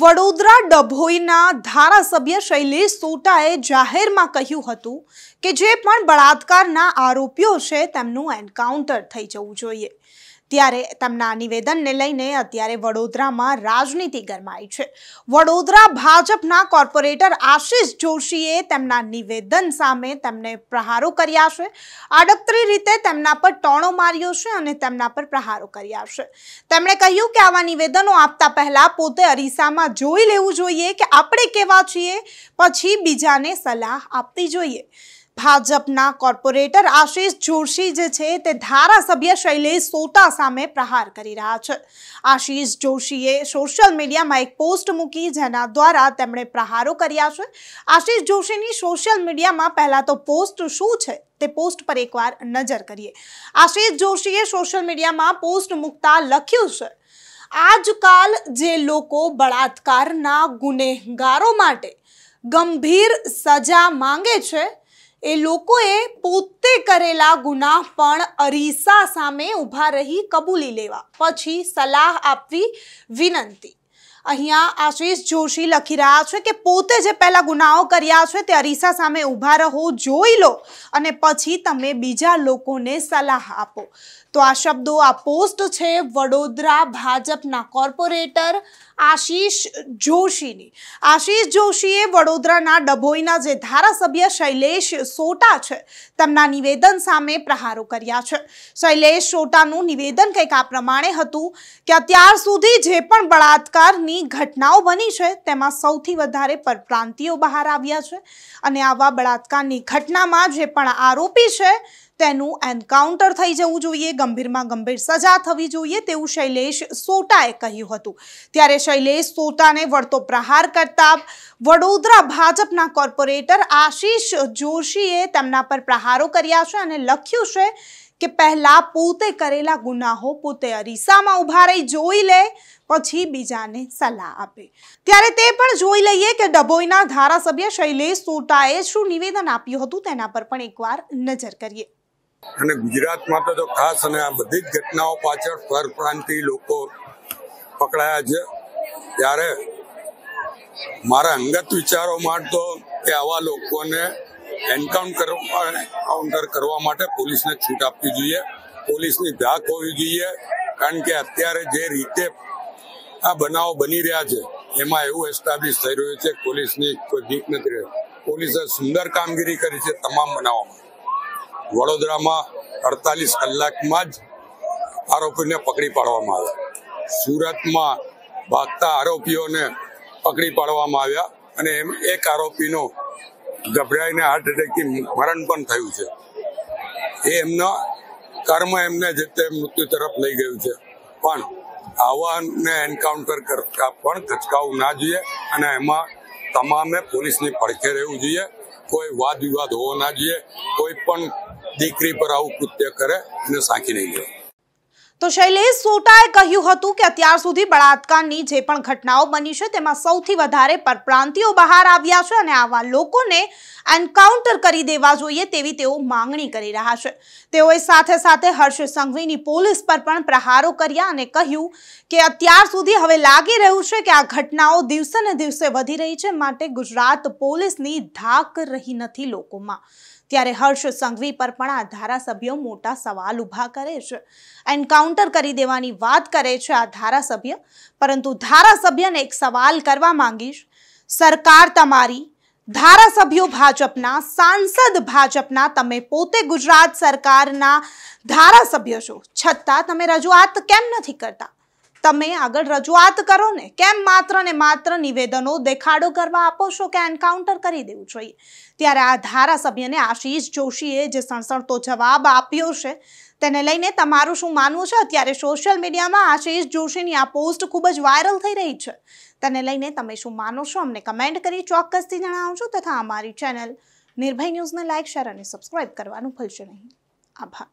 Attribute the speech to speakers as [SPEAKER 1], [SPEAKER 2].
[SPEAKER 1] વડોદરા ડભોઈના ધારાસભ્ય શૈલેષ સોટાએ જાહેરમાં કહ્યું હતું કે જે પણ બળાત્કારના આરોપીઓ છે તેમનું એન્કાઉન્ટર થઈ જવું જોઈએ ત્યારે તેમના નિવેદનને લઈને અત્યારે વડોદરામાં રાજનીતિ ગરમાઈ છે વડોદરા ભાજપના કોર્પોરેટર આશિષ જોશીએ તેમના નિવેદન સામે તેમને પ્રહારો કર્યા છે આડકતરી રીતે તેમના પર ટોણો માર્યો છે અને તેમના પર પ્રહારો કર્યા છે તેમણે કહ્યું કે આવા નિવેદનો આપતા પહેલાં પોતે અરીસામાં જોઈ લેવું જોઈએ કે આપણે કેવા છીએ પછી બીજાને સલાહ આપવી જોઈએ ભાજપના કોર્પોરેટર આશિષ જોશી જે છે તે ધારાસભ્ય શૈલેષ સોતા સામે પ્રહાર કરી રહ્યા છે આશિષ જોશીએ સોશિયલ મીડિયામાં એક પોસ્ટ મૂકી જેના દ્વારા તેમણે પ્રહારો કર્યા છે આશિષ જોશીની સોશિયલ મીડિયામાં પહેલાં તો પોસ્ટ શું છે તે પોસ્ટ પર એકવાર નજર કરીએ આશિષ જોશીએ સોશિયલ મીડિયામાં પોસ્ટ મૂકતા લખ્યું છે આજકાલ જે લોકો બળાત્કારના ગુનેગારો માટે ગંભીર સજા માંગે છે એ લોકોએ પોતે કરેલા ગુનાહ પણ અરીસા સામે ઊભા રહી કબૂલી લેવા પછી સલાહ આપવી વિનંતી અહીંયા આશીષ જોશી લખી રહ્યા છે કે પોતે જે પહેલાં ગુનાઓ કર્યા છે તે અરીસા સામે ઊભા રહો જોઈ લો અને પછી તમે બીજા લોકોને સલાહ આપો તો આ શબ્દો આ પોસ્ટ છે વડોદરા ભાજપના કોર્પોરેટર આશીષ જોશીની આશીષ જોશીએ વડોદરાના ડભોઈના જે ધારાસભ્ય શૈલેષ સોટા છે તેમના નિવેદન સામે પ્રહારો કર્યા છે શૈલેષ સોટાનું નિવેદન કંઈક આ પ્રમાણે હતું કે અત્યાર સુધી જે પણ બળાત્કારની ઘટનાઓ બની છે તેમાં સૌથી વધારે પરપ્રાંતિઓ બહાર આવ્યા છે અને આવા બળાત્કારની ઘટનામાં જે પણ આરોપી છે તેનું એન્કાઉન્ટર થઈ જવું જોઈએ ગંભીરમાં ગંભીર સજા થવી જોઈએ તેવું શૈલેષ સોટાએ કહ્યું હતું ત્યારે શૈલેષ સોટાને વળતો પ્રહાર કરતા વડોદરા ભાજપના કોર્પોરેટર આશીષ જોશીએ તેમના પર પ્રહારો કર્યા છે અને લખ્યું છે કે પહેલાં પોતે કરેલા ગુનાહો પોતે અરીસામાં ઊભા રહી જોઈ લે પછી બીજાને સલાહ આપે ત્યારે તે પણ જોઈ લઈએ કે ડભોઈના ધારાસભ્ય શૈલેષ સોટાએ શું નિવેદન આપ્યું હતું તેના પર પણ એકવાર નજર કરીએ
[SPEAKER 2] અને ગુજરાતમાં તો ખાસ અને આ બધી જ ઘટનાઓ પાછળ પરપ્રાંતિ લોકો પકડાયા છે ત્યારે મારા અંગત વિચારો માટે કે આવા લોકોને એન્કાઉન્ટર એન્કાઉન્ટર કરવા માટે પોલીસને છૂટ આપવી જોઈએ પોલીસની ધાક હોવી જોઈએ કારણ કે અત્યારે જે રીતે આ બનાવો બની રહ્યા છે એમાં એવું એસ્ટાબ્લિશ થઈ રહ્યું છે પોલીસની કોઈ ભીક નથી રહી પોલીસે સુંદર કામગીરી કરી છે તમામ બનાવોમાં વડોદરામાં અડતાલીસ કલાકમાં જ આરોપીને પકડી પાડવામાં આવ્યા સુરતમાં ભાગતા આરોપીઓને પકડી પાડવામાં આવ્યા અને એમ એક આરોપીનો ગભરાઈને હાર્ટ એટેકથી મરણ પણ થયું છે એ એમના કર્મ એમને જે તે મૃત્યુ તરફ લઈ ગયું છે પણ આવાને એન્કાઉન્ટર કરતા પણ ખચકાવું ના જોઈએ અને એમાં તમામે પોલીસની પડખે રહેવું જોઈએ કોઈ વાદ વિવાદ હોવો ના જોઈએ કોઈ પણ દીકરી પર આવું કૃત્ય કરે અને સાંખી નહીં લેવાય
[SPEAKER 1] તો શૈલેષ સોટાએ કહ્યું હતું કે અત્યાર સુધી બળાત્કારની જે પણ ઘટનાઓ બની છે તેમાં સૌથી વધારે પરપ્રાંતિઓ બહાર આવ્યા છે અને આવા લોકોને એન્કાઉન્ટર કરી દેવા જોઈએ તેવી તેઓ માંગણી કરી રહ્યા છે તેઓએ સાથે સાથે હર્ષ સંઘવીની પોલીસ પર પણ પ્રહારો કર્યા અને કહ્યું કે અત્યાર સુધી હવે લાગી રહ્યું છે કે આ ઘટનાઓ દિવસે ને દિવસે વધી રહી છે માટે ગુજરાત પોલીસની ધાક રહી નથી લોકોમાં ત્યારે હર્ષ સંઘવી પર પણ આ ધારાસભ્યો મોટા સવાલ ઊભા કરે છે એન્કાઉન્ટર કાઉન્ટર કરી દેવાની વાત કરે છે આ ધારાસભ્ય પરંતુ ધારાસભ્યને એક સવાલ કરવા માંગીશ સરકાર તમારી ધારાસભ્યો ભાજપના સાંસદ ભાજપના તમે પોતે ગુજરાત સરકારના ધારાસભ્ય છો છતાં તમે રજૂઆત કેમ નથી કરતા તમે આગળ રજૂઆત કરો ને કેમ માત્ર ને માત્ર નિવેદનો દેખાડો કરવા આપો છો કે એન્કાઉન્ટર કરી દેવું જોઈએ ત્યારે આ ધારાસભ્યને આશીષ જોશીએ જે સણસણતો જવાબ આપ્યો છે તેને લઈને તમારું શું માનવું છે અત્યારે સોશિયલ મીડિયામાં આશીષ જોશીની આ પોસ્ટ ખૂબ જ વાયરલ થઈ રહી છે તેને લઈને તમે શું માનો છો અમને કમેન્ટ કરી ચોક્કસથી જણાવશો તથા અમારી ચેનલ નિર્ભય ન્યૂઝને લાઇક શેર અને સબસ્ક્રાઇબ કરવાનું ભૂલશો નહીં આભાર